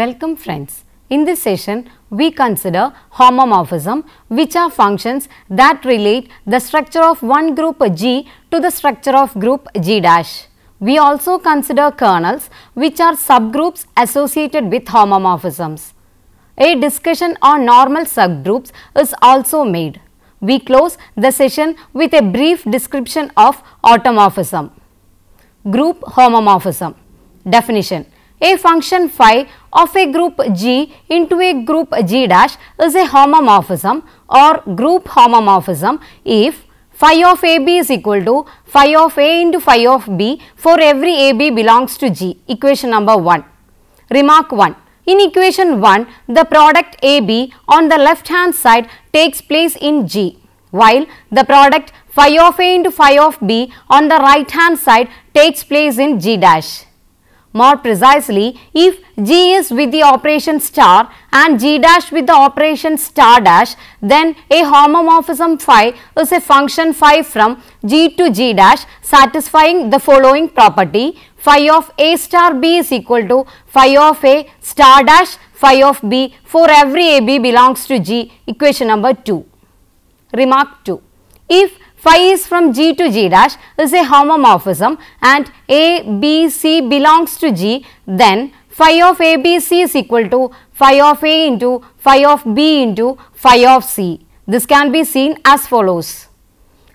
Welcome friends. In this session, we consider homomorphism which are functions that relate the structure of one group G to the structure of group G dash. We also consider kernels which are subgroups associated with homomorphisms. A discussion on normal subgroups is also made. We close the session with a brief description of automorphism. Group homomorphism Definition a function phi of a group G into a group G dash is a homomorphism or group homomorphism if phi of AB is equal to phi of A into phi of B for every AB belongs to G. Equation number 1. Remark 1. In equation 1, the product AB on the left hand side takes place in G while the product phi of A into phi of B on the right hand side takes place in G dash. More precisely, if G is with the operation star and G dash with the operation star dash, then a homomorphism phi is a function phi from G to G dash satisfying the following property phi of A star B is equal to phi of A star dash phi of B for every AB belongs to G equation number 2. Remark 2. If Phi is from G to G dash is a homomorphism and A, B, C belongs to G then phi of A, B, C is equal to phi of A into phi of B into phi of C. This can be seen as follows.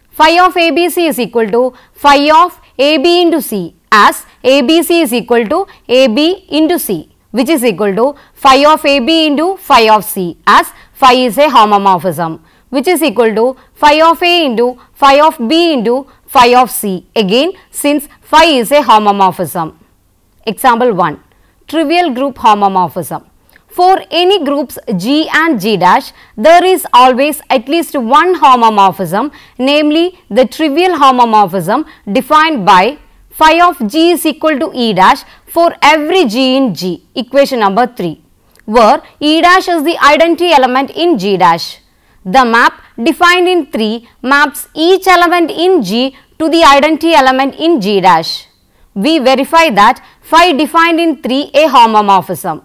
Phi of A, B, C is equal to phi of A, B into C as A, B, C is equal to A, B into C which is equal to phi of A, B into phi of C as phi is a homomorphism which is equal to phi of A into phi of B into phi of C again since phi is a homomorphism. Example 1 Trivial group homomorphism. For any groups G and G dash, there is always at least one homomorphism, namely the trivial homomorphism defined by phi of G is equal to E dash for every G in G, equation number 3, where E dash is the identity element in G dash. The map defined in 3 maps each element in G to the identity element in G dash. We verify that phi defined in 3 a homomorphism.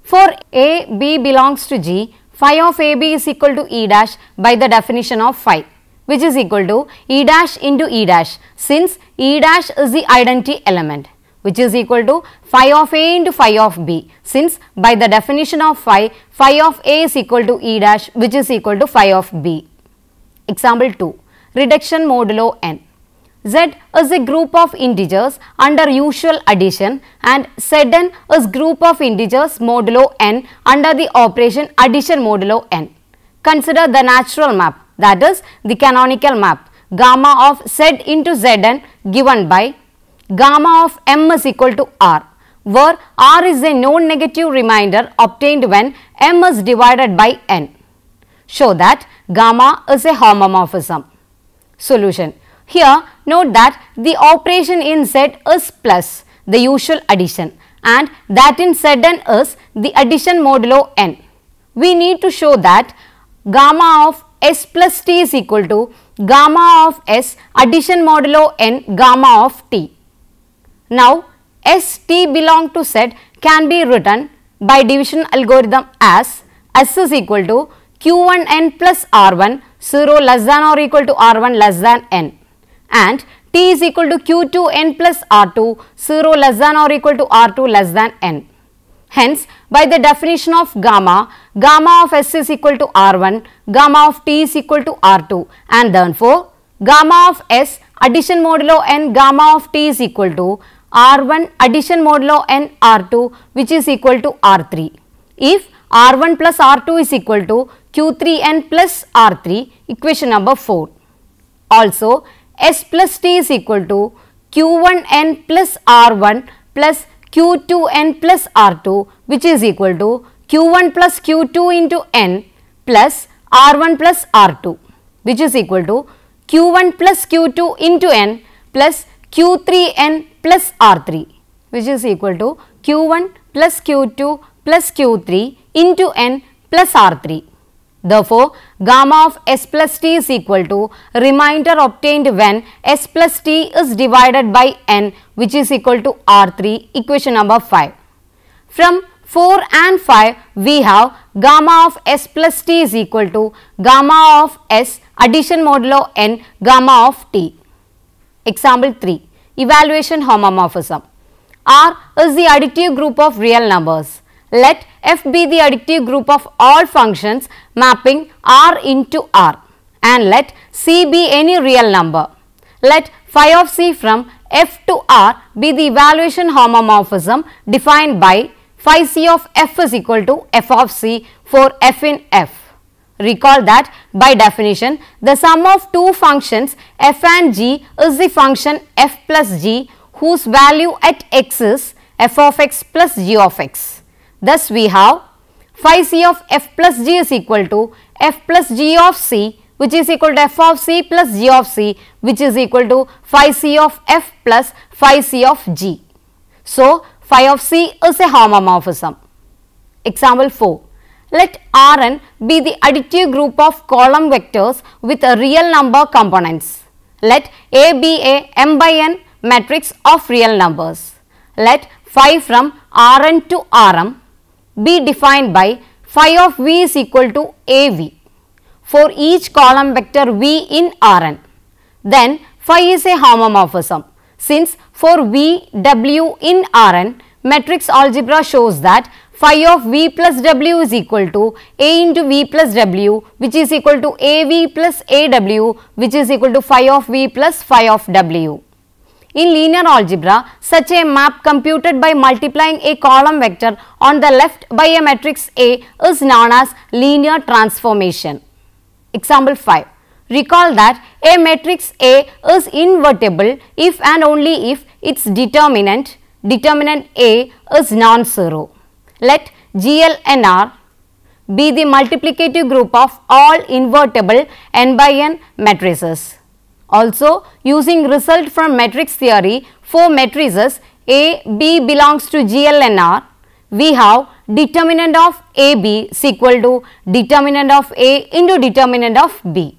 For A B belongs to G, phi of A B is equal to E dash by the definition of phi which is equal to E dash into E dash since E dash is the identity element which is equal to phi of A into phi of B since by the definition of phi, phi of A is equal to E dash which is equal to phi of B. Example 2. Reduction modulo n. Z is a group of integers under usual addition and Zn is group of integers modulo n under the operation addition modulo n. Consider the natural map that is the canonical map gamma of Z into Zn given by gamma of m is equal to r where r is a non-negative remainder obtained when m is divided by n. Show that gamma is a homomorphism. Solution. Here note that the operation in Z is plus the usual addition and that in Zn is the addition modulo n. We need to show that gamma of s plus t is equal to gamma of s addition modulo n gamma of t. Now, s t belong to set can be written by division algorithm as S is equal to Q1n plus R1 0 less than or equal to R1 less than n and T is equal to Q2n plus R2 0 less than or equal to R2 less than n. Hence, by the definition of gamma, gamma of S is equal to R1, gamma of T is equal to R2 and therefore, gamma of S addition modulo n gamma of T is equal to R1 addition modulo n R2 which is equal to R3. If R1 plus R2 is equal to Q3n plus R3 equation number 4. Also S plus T is equal to Q1n plus R1 plus Q2n plus R2 which is equal to Q1 plus Q2 into n plus R1 plus R2 which is equal to Q1 plus Q2 into n plus Q3n plus R3 which is equal to Q1 plus Q2 plus Q3 into n plus R3. Therefore, gamma of S plus T is equal to remainder obtained when S plus T is divided by n which is equal to R3 equation number 5. From 4 and 5 we have gamma of S plus T is equal to gamma of S addition modulo n gamma of T. Example 3. Evaluation homomorphism. R is the additive group of real numbers. Let f be the additive group of all functions mapping R into R and let c be any real number. Let phi of c from f to R be the evaluation homomorphism defined by phi c of f is equal to f of c for f in f. Recall that by definition the sum of two functions f and g is the function f plus g whose value at x is f of x plus g of x. Thus we have phi c of f plus g is equal to f plus g of c which is equal to f of c plus g of c which is equal to phi c of f plus phi c of g. So, phi of c is a homomorphism. Example 4. Let Rn be the additive group of column vectors with real number components. Let A be a m by n matrix of real numbers. Let phi from Rn to Rm be defined by phi of v is equal to AV for each column vector v in Rn. Then phi is a homomorphism since for v w in Rn matrix algebra shows that phi of V plus W is equal to A into V plus W which is equal to AV plus AW which is equal to phi of V plus phi of W. In linear algebra, such a map computed by multiplying a column vector on the left by a matrix A is known as linear transformation. Example 5. Recall that a matrix A is invertible if and only if its determinant, determinant A is non-zero. Let GLNR be the multiplicative group of all invertible n by n matrices. Also, using result from matrix theory for matrices A, B belongs to GLNR, we have determinant of AB is equal to determinant of A into determinant of B.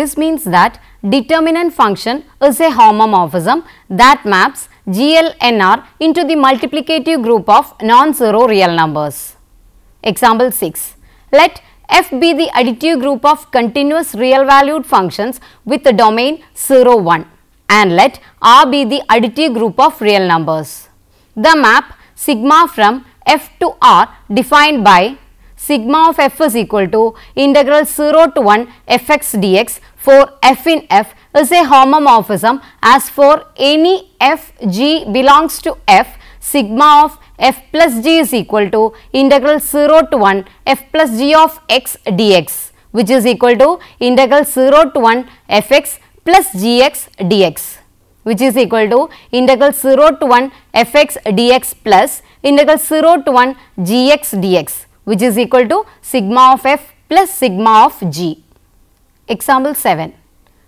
This means that determinant function is a homomorphism that maps GLNR into the multiplicative group of non-zero real numbers. Example 6. Let f be the additive group of continuous real valued functions with the domain 0, 1 and let R be the additive group of real numbers. The map sigma from f to R defined by sigma of f is equal to integral 0 to 1 fx dx for f in f is a homomorphism as for any f g belongs to f sigma of f plus g is equal to integral 0 to 1 f plus g of x dx which is equal to integral 0 to 1 f x plus g x dx which is equal to integral 0 to 1 f x dx plus integral 0 to 1 g x dx which is equal to sigma of f plus sigma of g. Example 7.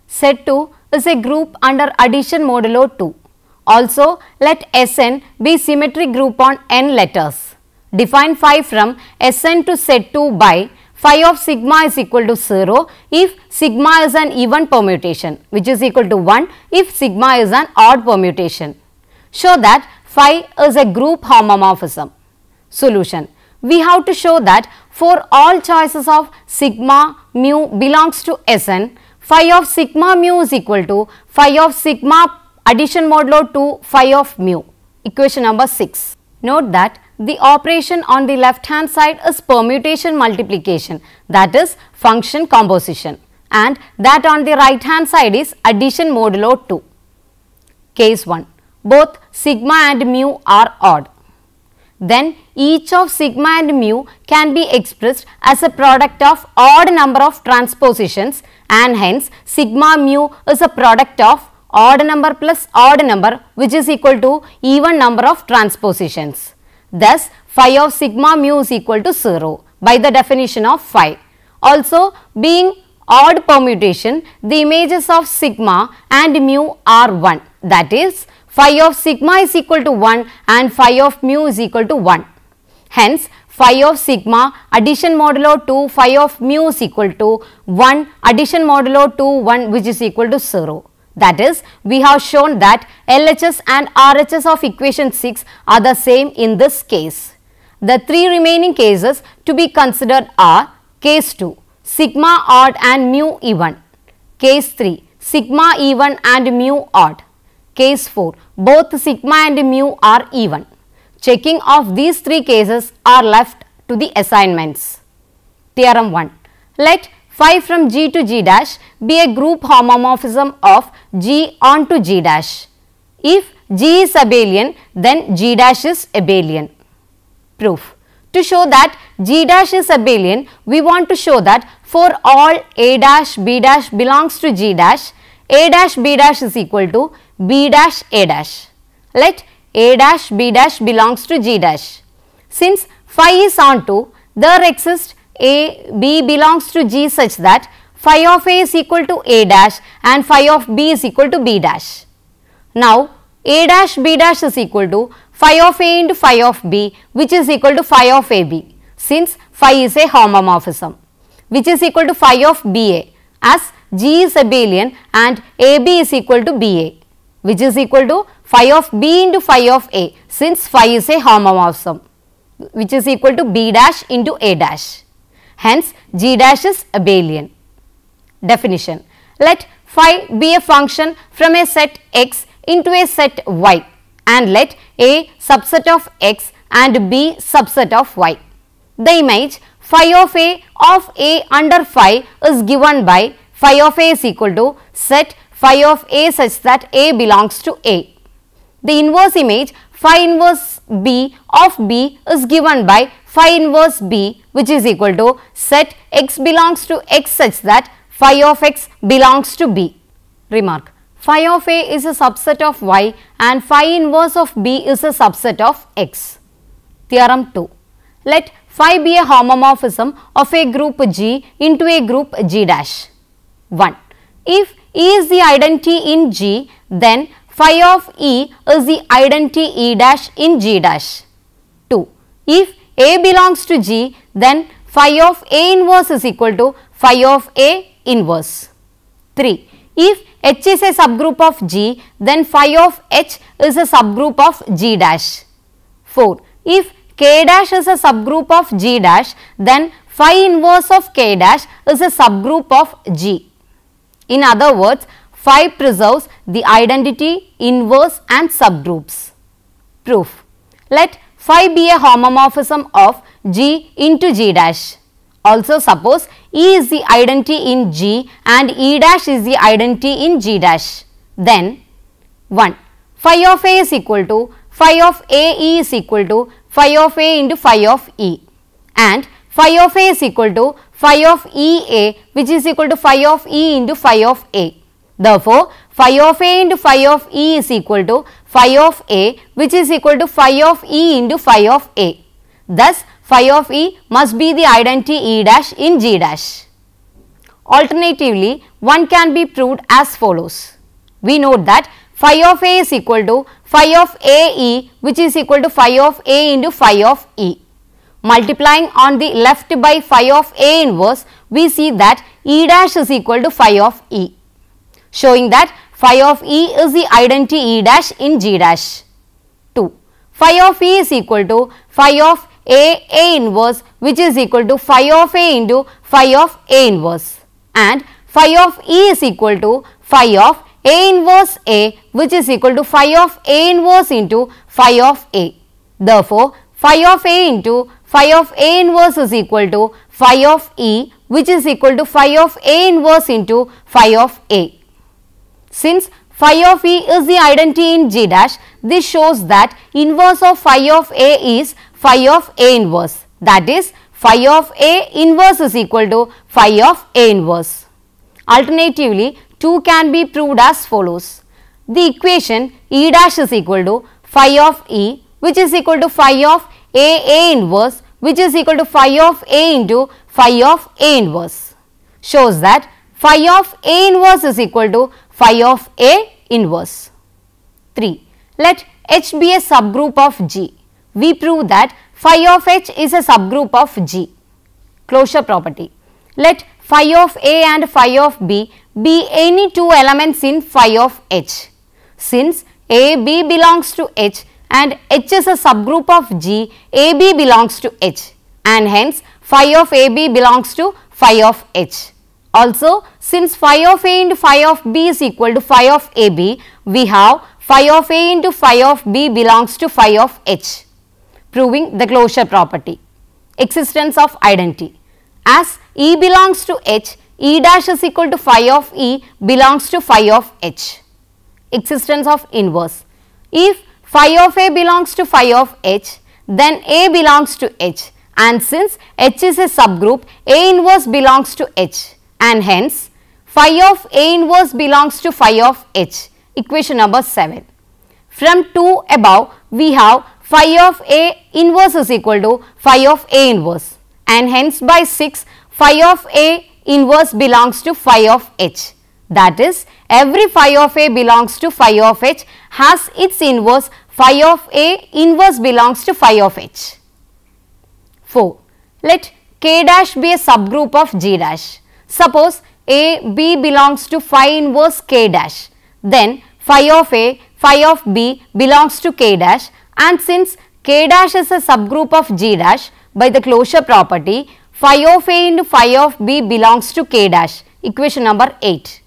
Set 2 is a group under addition modulo 2. Also, let Sn be symmetric group on n letters. Define phi from Sn to set 2 by phi of sigma is equal to 0 if sigma is an even permutation which is equal to 1 if sigma is an odd permutation. Show that phi is a group homomorphism. Solution we have to show that for all choices of sigma mu belongs to Sn, phi of sigma mu is equal to phi of sigma addition modulo 2 phi of mu, equation number 6. Note that the operation on the left hand side is permutation multiplication that is function composition and that on the right hand side is addition modulo 2. Case 1. Both sigma and mu are odd then each of sigma and mu can be expressed as a product of odd number of transpositions and hence sigma mu is a product of odd number plus odd number which is equal to even number of transpositions. Thus, phi of sigma mu is equal to 0 by the definition of phi. Also, being odd permutation, the images of sigma and mu are 1 that is phi of sigma is equal to 1 and phi of mu is equal to 1. Hence, phi of sigma addition modulo 2 phi of mu is equal to 1 addition modulo 2 1 which is equal to 0. That is, we have shown that LHS and RHS of equation 6 are the same in this case. The three remaining cases to be considered are case 2, sigma odd and mu even, case 3, sigma even and mu odd Case 4. Both sigma and mu are even. Checking of these three cases are left to the assignments. Theorem 1. Let phi from G to G dash be a group homomorphism of G onto G dash. If G is abelian, then G dash is abelian. Proof. To show that G dash is abelian, we want to show that for all A dash B dash belongs to G dash, A dash B dash is equal to B dash A dash. Let A dash B dash belongs to G dash. Since phi is onto, there exists A B belongs to G such that phi of A is equal to A dash and phi of B is equal to B dash. Now, A dash B dash is equal to phi of A into phi of B which is equal to phi of AB since phi is a homomorphism which is equal to phi of BA as G is abelian and AB is equal to BA which is equal to phi of b into phi of a since phi is a homomorphism which is equal to b dash into a dash. Hence, g dash is abelian. Definition. Let phi be a function from a set x into a set y and let a subset of x and b subset of y. The image phi of a of a under phi is given by phi of a is equal to set phi of A such that A belongs to A. The inverse image phi inverse B of B is given by phi inverse B which is equal to set X belongs to X such that phi of X belongs to B. Remark phi of A is a subset of Y and phi inverse of B is a subset of X. Theorem 2. Let phi be a homomorphism of a group G into a group G dash. 1. If E is the identity in G, then phi of E is the identity E dash in G dash. 2. If A belongs to G, then phi of A inverse is equal to phi of A inverse. 3. If H is a subgroup of G, then phi of H is a subgroup of G dash. 4. If K dash is a subgroup of G dash, then phi inverse of K dash is a subgroup of G. In other words, phi preserves the identity, inverse and subgroups. Proof. Let phi be a homomorphism of G into G dash. Also suppose E is the identity in G and E dash is the identity in G dash. Then 1. Phi of A is equal to phi of AE is equal to phi of A into phi of E and phi of A is equal to phi of EA which is equal to phi of E into phi of A. Therefore, phi of A into phi of E is equal to phi of A which is equal to phi of E into phi of A. Thus, phi of E must be the identity E dash in G dash. Alternatively, one can be proved as follows. We note that phi of A is equal to phi of AE which is equal to phi of A into phi of E. Multiplying on the left by phi of A inverse, we see that E dash is equal to phi of E, showing that phi of E is the identity E dash in G dash. 2. Phi of E is equal to phi of A A inverse which is equal to phi of A into phi of A inverse and phi of E is equal to phi of A inverse A which is equal to phi of A inverse into phi of A. Therefore, phi of A into phi of A inverse is equal to phi of E which is equal to phi of A inverse into phi of A. Since phi of E is the identity in G dash, this shows that inverse of phi of A is phi of A inverse that is phi of A inverse is equal to phi of A inverse. Alternatively, 2 can be proved as follows. The equation E dash is equal to phi of E which is equal to phi of a A inverse which is equal to phi of A into phi of A inverse shows that phi of A inverse is equal to phi of A inverse. 3. Let H be a subgroup of G. We prove that phi of H is a subgroup of G. Closure property. Let phi of A and phi of B be any two elements in phi of H. Since A B belongs to H, and H is a subgroup of G, AB belongs to H and hence phi of AB belongs to phi of H. Also, since phi of A into phi of B is equal to phi of AB, we have phi of A into phi of B belongs to phi of H, proving the closure property, existence of identity. As E belongs to H, E dash is equal to phi of E belongs to phi of H, existence of inverse. If phi of A belongs to phi of H, then A belongs to H and since H is a subgroup, A inverse belongs to H and hence phi of A inverse belongs to phi of H, equation number 7. From 2 above, we have phi of A inverse is equal to phi of A inverse and hence by 6, phi of A inverse belongs to phi of H that is, every phi of A belongs to phi of H has its inverse phi of A inverse belongs to phi of H. 4. Let K dash be a subgroup of G dash. Suppose A B belongs to phi inverse K dash, then phi of A, phi of B belongs to K dash and since K dash is a subgroup of G dash by the closure property, phi of A into phi of B belongs to K dash, equation number 8.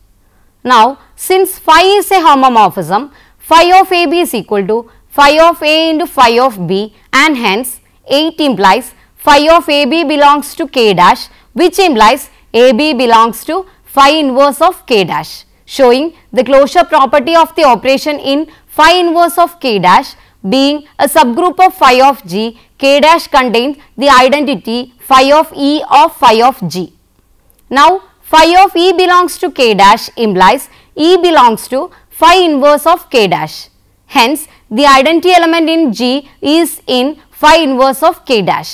Now, since phi is a homomorphism, phi of AB is equal to phi of A into phi of B and hence 8 implies phi of AB belongs to K dash which implies AB belongs to phi inverse of K dash showing the closure property of the operation in phi inverse of K dash being a subgroup of phi of G, K dash contains the identity phi of E of phi of G. Now, phi of E belongs to K dash implies E belongs to phi inverse of K dash. Hence, the identity element in G is in phi inverse of K dash.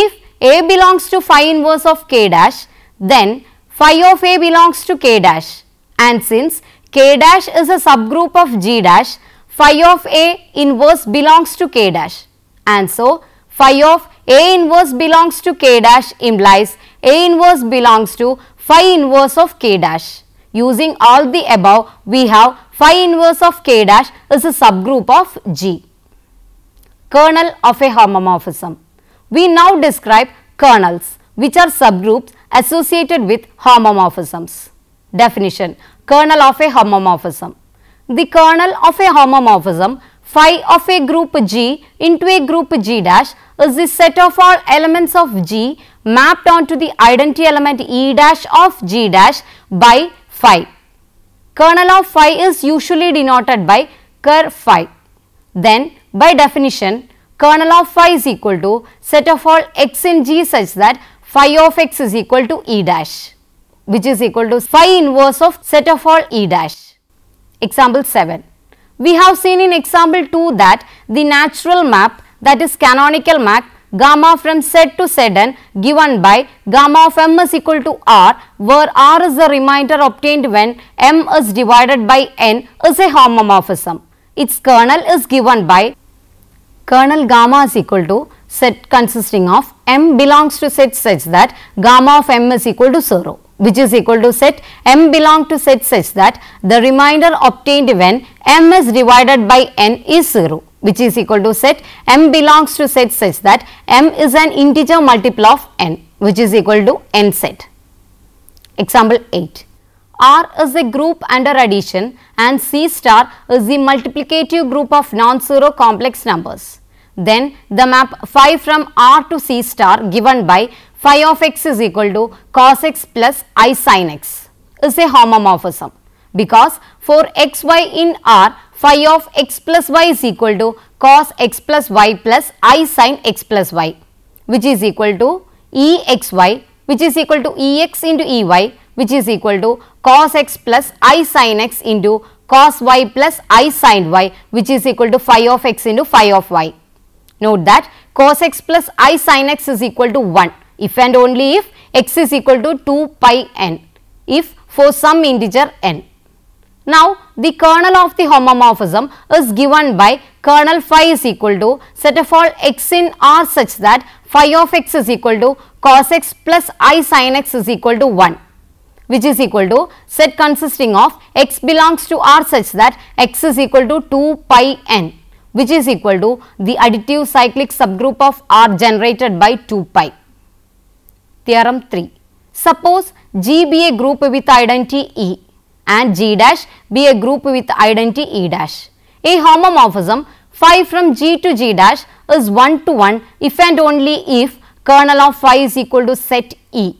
If A belongs to phi inverse of K dash, then phi of A belongs to K dash and since K dash is a subgroup of G dash, phi of A inverse belongs to K dash and so phi of A inverse belongs to K dash implies A inverse belongs to phi inverse of k dash. Using all the above, we have phi inverse of k dash is a subgroup of G. Kernel of a homomorphism. We now describe kernels which are subgroups associated with homomorphisms. Definition Kernel of a homomorphism. The kernel of a homomorphism phi of a group G into a group G dash is the set of all elements of G mapped onto the identity element E dash of G dash by phi. Kernel of phi is usually denoted by ker phi. Then by definition kernel of phi is equal to set of all x in G such that phi of x is equal to E dash which is equal to phi inverse of set of all E dash. Example 7. We have seen in example 2 that the natural map that is canonical map gamma from Z to Zn given by gamma of m is equal to r where r is the remainder obtained when m is divided by n is a homomorphism. Its kernel is given by kernel gamma is equal to set consisting of m belongs to set such that gamma of m is equal to 0 which is equal to set m belong to set such that the remainder obtained when m is divided by n is 0 which is equal to set m belongs to set such that m is an integer multiple of n which is equal to n set. Example 8. R is a group under addition and C star is the multiplicative group of non-zero complex numbers. Then the map phi from R to C star given by phi of x is equal to cos x plus i sin x is a homomorphism because for xy in R, phi of x plus y is equal to cos x plus y plus i sin x plus y which is equal to exy which is equal to ex into ey which is equal to cos x plus i sin x into cos y plus i sin y which is equal to phi of x into phi of y. Note that cos x plus i sin x is equal to 1 if and only if x is equal to 2 pi n, if for some integer n. Now, the kernel of the homomorphism is given by kernel phi is equal to set of all x in R such that phi of x is equal to cos x plus i sin x is equal to 1 which is equal to set consisting of x belongs to R such that x is equal to 2 pi n which is equal to the additive cyclic subgroup of R generated by 2 pi. Theorem 3. Suppose G be a group with identity E and G dash be a group with identity E dash. A homomorphism phi from G to G dash is 1 to 1 if and only if kernel of phi is equal to set E.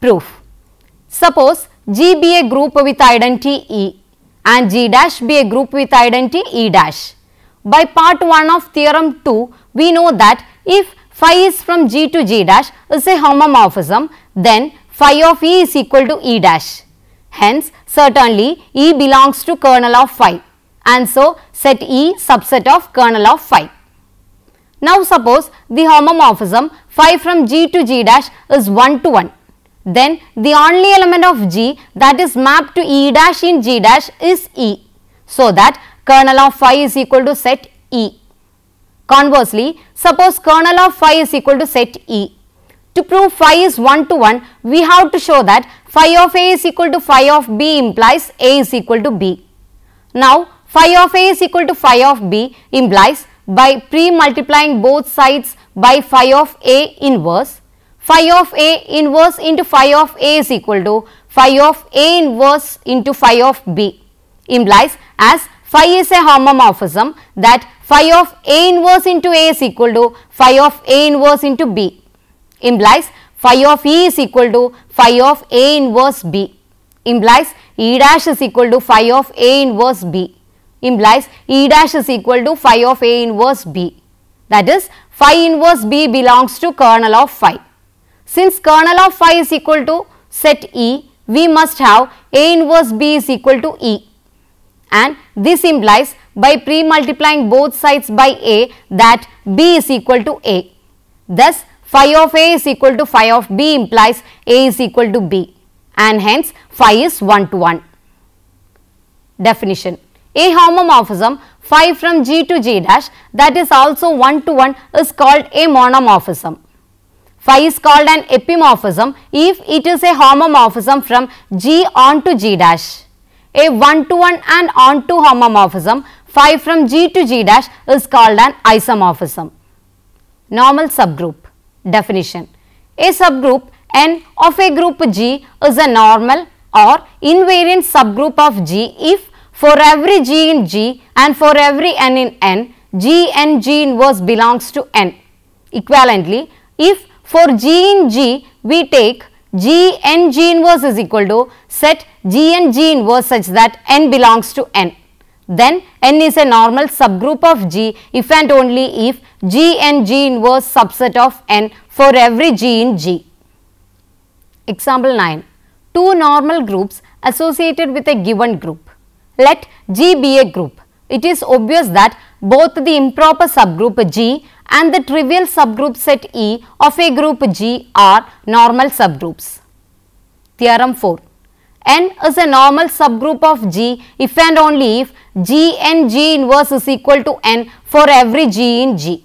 Proof. Suppose G be a group with identity E and G dash be a group with identity E dash. By part 1 of theorem 2, we know that if phi is from G to G dash is a homomorphism, then phi of E is equal to E dash. Hence, certainly E belongs to kernel of phi and so set E subset of kernel of phi. Now, suppose the homomorphism phi from G to G dash is 1 to 1. Then the only element of G that is mapped to E dash in G dash is E. So, that kernel of phi is equal to set E. Conversely, suppose kernel of phi is equal to set E. To prove phi is 1 to 1, we have to show that phi of A is equal to phi of B implies A is equal to B. Now, phi of A is equal to phi of B implies by pre-multiplying both sides by phi of A inverse, phi of A inverse into phi of A is equal to phi of A inverse into phi of B implies as phi is a homomorphism that phi of A inverse into A is equal to phi of A inverse into B implies phi of E is equal to phi of A inverse B implies E dash is equal to phi of A inverse B implies E dash is equal to phi of A inverse B that is phi inverse B belongs to kernel of phi. Since kernel of phi is equal to set E we must have A inverse B is equal to E and this implies by pre-multiplying both sides by A that B is equal to A. Thus, phi of A is equal to phi of B implies A is equal to B and hence phi is 1 to 1. Definition A homomorphism phi from G to G dash that is also 1 to 1 is called a monomorphism. Phi is called an epimorphism if it is a homomorphism from G on to G dash. A 1 to 1 and on to homomorphism Phi from G to G dash is called an isomorphism. Normal subgroup definition. A subgroup N of a group G is a normal or invariant subgroup of G if for every G in G and for every N in N, G and G inverse belongs to N. Equivalently, if for G in G, we take G and G inverse is equal to set G and G inverse such that N belongs to N. Then N is a normal subgroup of G if and only if G and G inverse subset of N for every G in G. Example 9. Two normal groups associated with a given group. Let G be a group. It is obvious that both the improper subgroup G and the trivial subgroup set E of a group G are normal subgroups. Theorem 4. N is a normal subgroup of G if and only if G and G inverse is equal to N for every G in G.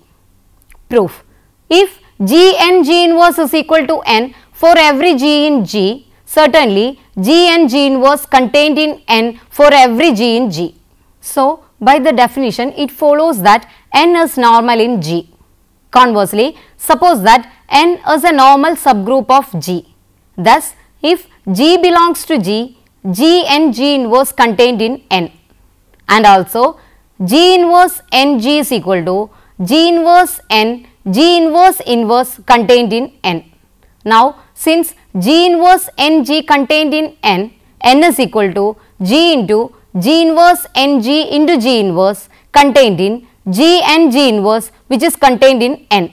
Proof. If G and G inverse is equal to N for every G in G, certainly G and G inverse contained in N for every G in G. So, by the definition, it follows that N is normal in G. Conversely, suppose that N is a normal subgroup of G. Thus, if G belongs to G, G and G inverse contained in N and also G inverse NG is equal to G inverse N, G inverse inverse contained in N. Now, since G inverse NG contained in N, N is equal to G into G inverse NG into G inverse contained in G and G inverse which is contained in N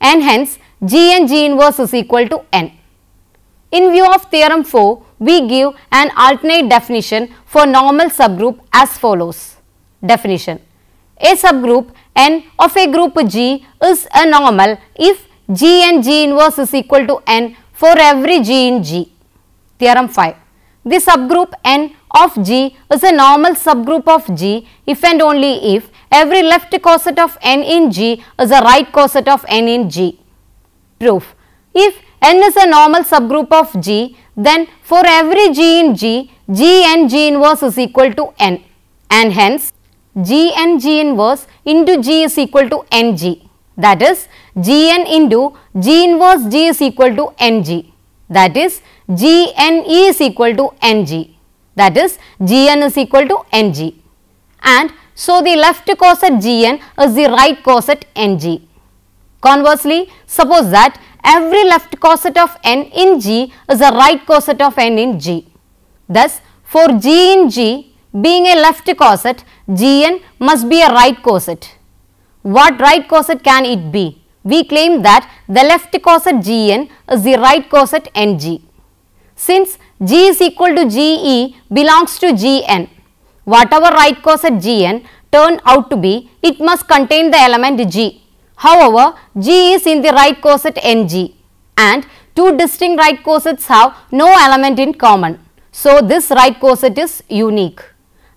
and hence G and G inverse is equal to N. In view of theorem 4, we give an alternate definition for normal subgroup as follows. Definition A subgroup N of a group G is a normal if G and G inverse is equal to N for every G in G. Theorem 5. The subgroup N of G is a normal subgroup of G if and only if every left coset of N in G is a right coset of N in G. Proof. If N is a normal subgroup of G, then for every G in G, G and G inverse is equal to N and hence G and G inverse into G is equal to NG. That is GN into G inverse G is equal to NG. That is GNE is equal to NG. That is GN is equal to NG. And so, the left coset GN is the right coset NG. Conversely, suppose that every left coset of n in G is a right coset of n in G. Thus, for G in G being a left coset, Gn must be a right coset. What right coset can it be? We claim that the left coset Gn is the right coset Ng. Since G is equal to Ge belongs to Gn, whatever right coset Gn turn out to be, it must contain the element G. However, G is in the right coset NG and two distinct right cosets have no element in common. So, this right coset is unique.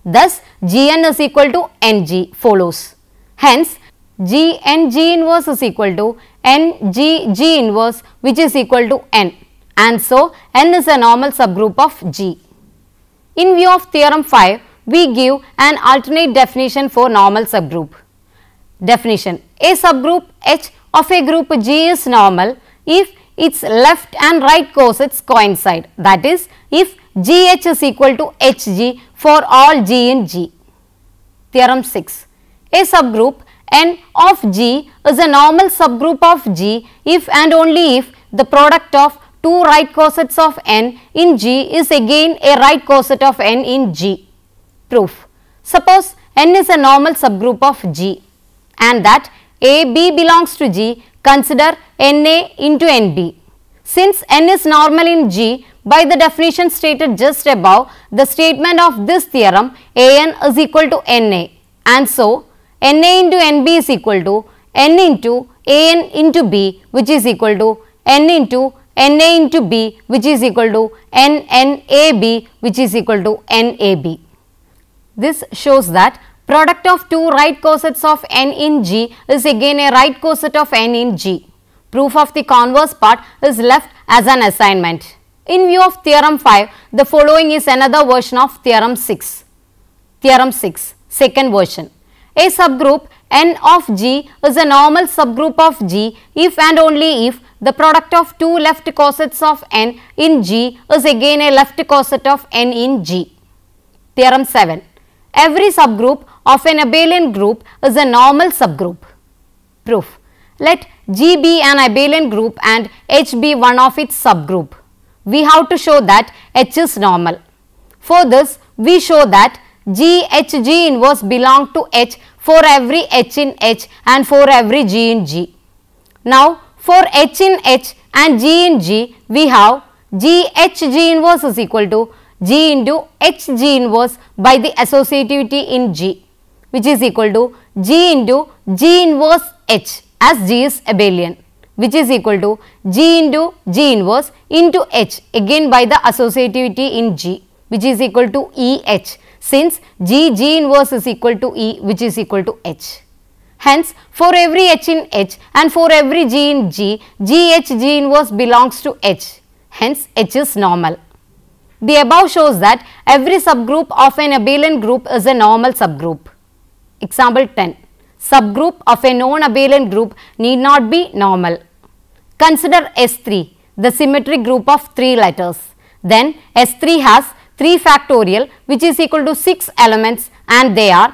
Thus, Gn is equal to Ng follows. Hence, Gng inverse is equal to NGG inverse which is equal to N and so N is a normal subgroup of G. In view of theorem 5, we give an alternate definition for normal subgroup. Definition A subgroup H of a group G is normal if its left and right cosets coincide that is if GH is equal to HG for all G in G. Theorem 6. A subgroup N of G is a normal subgroup of G if and only if the product of two right cosets of N in G is again a right coset of N in G. Proof. Suppose N is a normal subgroup of G and that AB belongs to G, consider NA into NB. Since N is normal in G, by the definition stated just above, the statement of this theorem AN is equal to NA and so NA into NB is equal to N into AN into B which is equal to N into NA into B which is equal to NNAB which is equal to NAB. This shows that Product of two right cosets of N in G is again a right coset of N in G. Proof of the converse part is left as an assignment. In view of theorem 5, the following is another version of theorem 6. Theorem 6, second version. A subgroup N of G is a normal subgroup of G if and only if the product of two left cosets of N in G is again a left coset of N in G. Theorem 7. Every subgroup of an abelian group is a normal subgroup. Proof. Let G be an abelian group and H be one of its subgroup. We have to show that H is normal. For this, we show that G H G inverse belong to H for every H in H and for every G in G. Now, for H in H and G in G, we have G H G inverse is equal to G into H G inverse by the associativity in G which is equal to G into G inverse H as G is abelian which is equal to G into G inverse into H again by the associativity in G which is equal to E H since G G inverse is equal to E which is equal to H. Hence, for every H in H and for every G in G, G H G inverse belongs to H. Hence, H is normal. The above shows that every subgroup of an abelian group is a normal subgroup. Example 10. Subgroup of a non-abelian group need not be normal. Consider S3, the symmetric group of 3 letters. Then S3 has 3 factorial which is equal to 6 elements and they are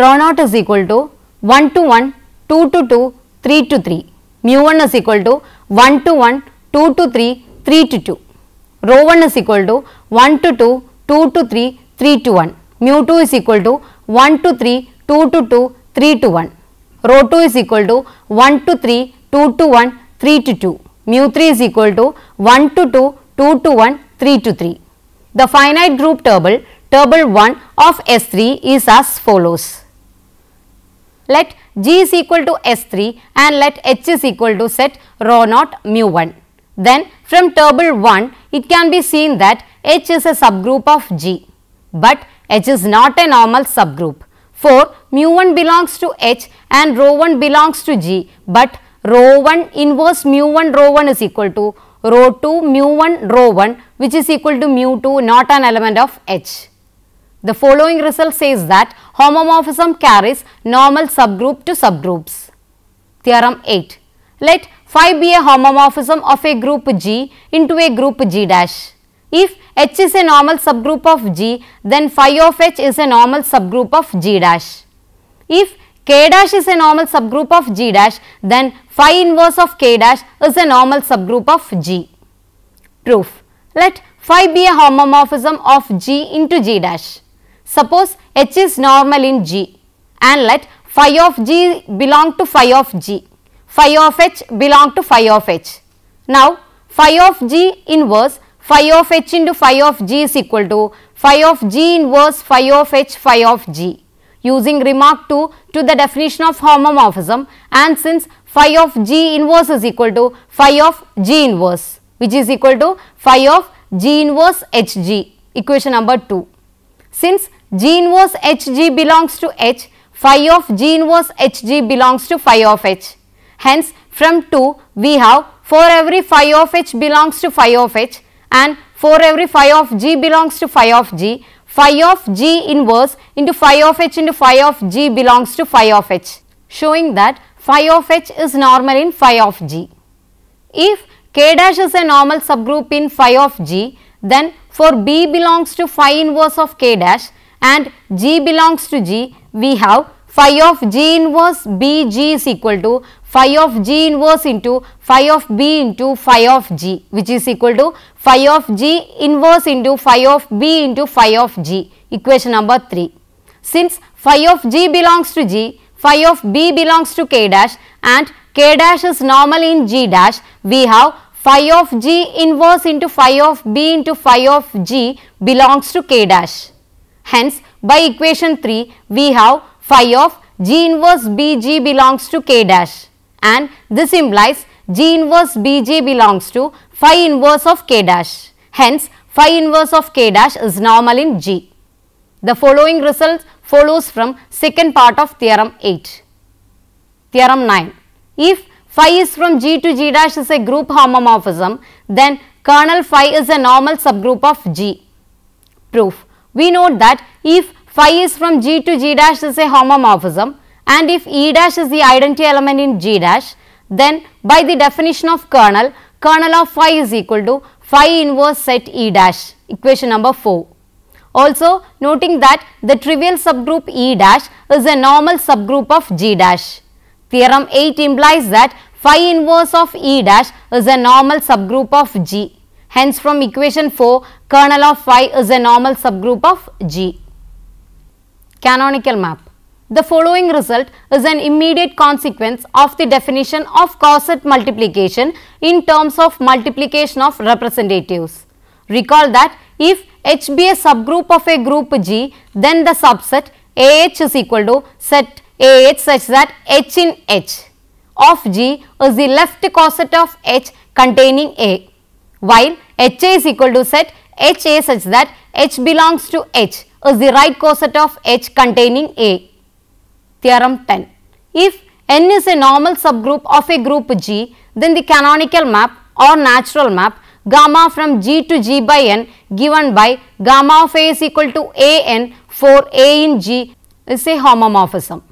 rho naught is equal to 1 to 1, 2 to 2, 3 to 3. Mu 1 is equal to 1 to 1, 2 to 3, 3 to 2. Rho 1 is equal to 1 to 2, 2 to 3, 3 to 1. Mu 2 is equal to 1 to 3, 2 to 2, 3 to 1. Rho 2 is equal to 1 to 3, 2 to 1, 3 to 2. Mu 3 is equal to 1 to 2, 2 to 1, 3 to 3. The finite group table, table 1 of S3 is as follows. Let G is equal to S3 and let H is equal to set rho naught mu 1. Then from table 1, it can be seen that H is a subgroup of G, but H is not a normal subgroup. For mu 1 belongs to H and rho 1 belongs to G, but rho 1 inverse mu 1 rho 1 is equal to rho 2 mu 1 rho 1 which is equal to mu 2 not an element of H. The following result says that homomorphism carries normal subgroup to subgroups. Theorem 8. Let phi be a homomorphism of a group G into a group G dash. If H is a normal subgroup of G, then phi of H is a normal subgroup of G dash. If K dash is a normal subgroup of G dash, then phi inverse of K dash is a normal subgroup of G. Proof. Let phi be a homomorphism of G into G dash. Suppose H is normal in G and let phi of G belong to phi of G, phi of H belong to phi of H. Now, phi of G inverse phi of h into phi of g is equal to phi of g inverse phi of h phi of g using remark 2 to the definition of homomorphism and since phi of g inverse is equal to phi of g inverse which is equal to phi of g inverse hg equation number 2. Since g inverse hg belongs to h, phi of g inverse hg belongs to phi of h. Hence, from 2 we have for every phi of h belongs to phi of h, and for every phi of g belongs to phi of g, phi of g inverse into phi of h into phi of g belongs to phi of h, showing that phi of h is normal in phi of g. If k dash is a normal subgroup in phi of g, then for b belongs to phi inverse of k dash and g belongs to g, we have phi of g inverse bg is equal to phi of g inverse into phi of b into phi of g which is equal to phi of g inverse into phi of b into phi of g equation number 3. Since phi of g belongs to g, phi of b belongs to k dash and k dash is normal in g dash, we have phi of g inverse into phi of b into phi of g belongs to k dash. Hence, by equation 3, we have phi of G inverse BG belongs to K dash and this implies G inverse BG belongs to phi inverse of K dash. Hence, phi inverse of K dash is normal in G. The following result follows from second part of theorem 8. Theorem 9. If phi is from G to G dash is a group homomorphism, then kernel phi is a normal subgroup of G. Proof. We note that if phi is from G to G dash is a homomorphism and if E dash is the identity element in G dash, then by the definition of kernel, kernel of phi is equal to phi inverse set E dash equation number 4. Also noting that the trivial subgroup E dash is a normal subgroup of G dash. Theorem 8 implies that phi inverse of E dash is a normal subgroup of G. Hence from equation 4, kernel of phi is a normal subgroup of G canonical map. The following result is an immediate consequence of the definition of coset multiplication in terms of multiplication of representatives. Recall that if H be a subgroup of a group G, then the subset AH is equal to set AH such that H in H of G is the left coset of H containing A, while HA is equal to set HA such that H belongs to H is the right coset of H containing A. Theorem 10. If N is a normal subgroup of a group G, then the canonical map or natural map gamma from G to G by N given by gamma of A is equal to A N for A in G is a homomorphism.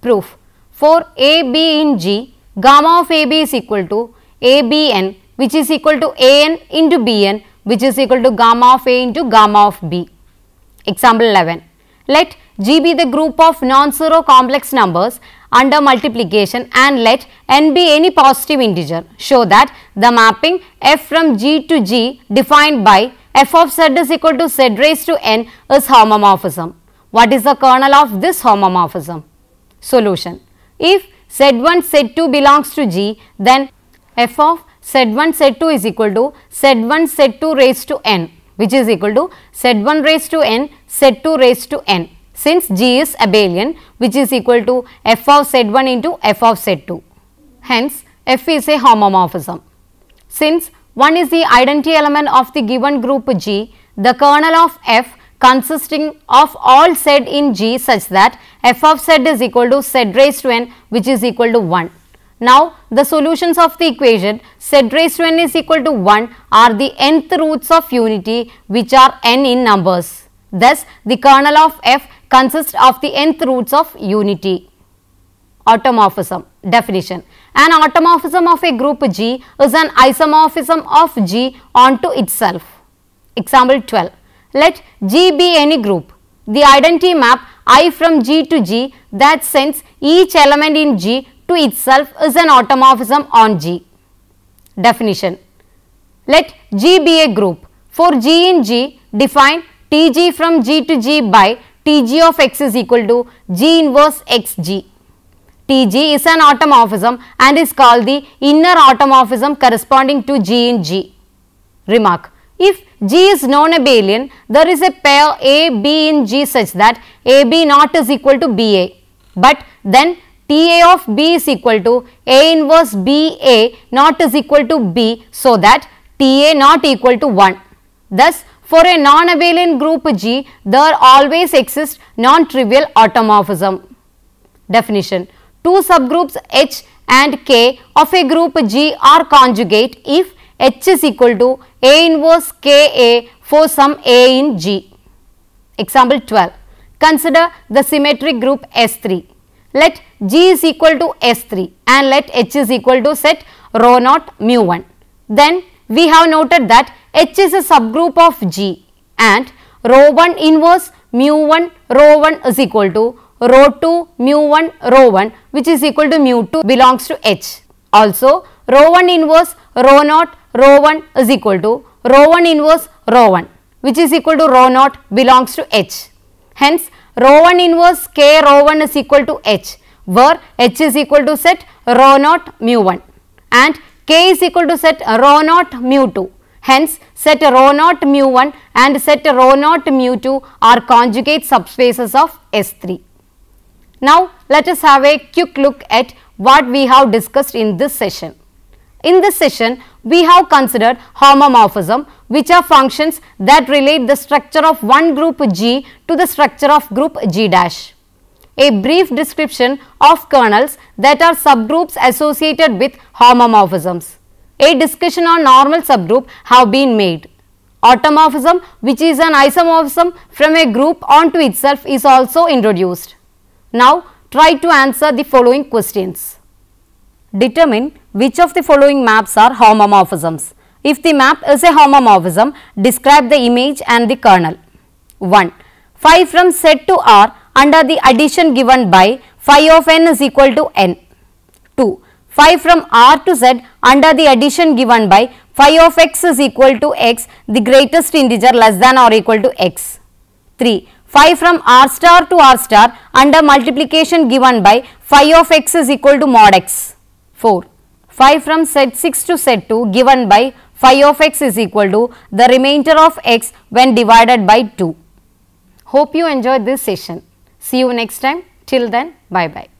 Proof. For A B in G, gamma of A B is equal to A B N which is equal to A N into B N which is equal to gamma of A into gamma of B. Example 11. Let G be the group of non-zero complex numbers under multiplication and let n be any positive integer. Show that the mapping f from G to G defined by f of z is equal to z raised to n is homomorphism. What is the kernel of this homomorphism? Solution. If z1 z2 belongs to G then f of z1 z2 is equal to z1 z2 raised to n which is equal to Z1 raised to n, Z2 raised to n since G is abelian which is equal to f of Z1 into f of Z2. Hence, f is a homomorphism. Since 1 is the identity element of the given group G, the kernel of f consisting of all z in G such that f of z is equal to z raised to n which is equal to 1. Now, the solutions of the equation z raised n is equal to 1 are the nth roots of unity which are n in numbers. Thus, the kernel of f consists of the nth roots of unity. Automorphism definition. An automorphism of a group G is an isomorphism of G onto itself. Example 12. Let G be any group. The identity map I from G to G that sends each element in G to itself is an automorphism on G definition. Let G be a group. For G in G, define Tg from G to G by Tg of x is equal to G inverse xg. Tg is an automorphism and is called the inner automorphism corresponding to G in G. Remark, if G is non-abelian, there is a pair A, B in G such that A, B not is equal to B A. But then TA of B is equal to A inverse BA not is equal to B so that TA not equal to 1. Thus, for a non-abelian group G, there always exists non-trivial automorphism. Definition Two subgroups H and K of a group G are conjugate if H is equal to A inverse KA for some A in G. Example 12. Consider the symmetric group S3. Let G is equal to S3 and let H is equal to set rho naught mu 1. Then we have noted that H is a subgroup of G and rho 1 inverse mu 1 rho 1 is equal to rho 2 mu 1 rho 1 which is equal to mu 2 belongs to H. Also rho 1 inverse rho 0 rho 1 is equal to rho 1 inverse rho 1 which is equal to rho 0 belongs to H. Hence rho 1 inverse k rho 1 is equal to h where h is equal to set rho naught mu 1 and k is equal to set rho naught mu 2. Hence, set rho naught mu 1 and set rho naught mu 2 are conjugate subspaces of S3. Now, let us have a quick look at what we have discussed in this session. In this session, we have considered homomorphism, which are functions that relate the structure of one group G to the structure of group G dash. A brief description of kernels that are subgroups associated with homomorphisms. A discussion on normal subgroup have been made. Automorphism, which is an isomorphism from a group onto itself is also introduced. Now, try to answer the following questions. Determine which of the following maps are homomorphisms. If the map is a homomorphism, describe the image and the kernel. 1. Phi from Z to R under the addition given by phi of n is equal to n. 2. Phi from R to Z under the addition given by phi of x is equal to x, the greatest integer less than or equal to x. 3. Phi from R star to R star under multiplication given by phi of x is equal to mod x. 4. 5 from set 6 to set 2 given by phi of x is equal to the remainder of x when divided by 2. Hope you enjoyed this session. See you next time. Till then, bye-bye.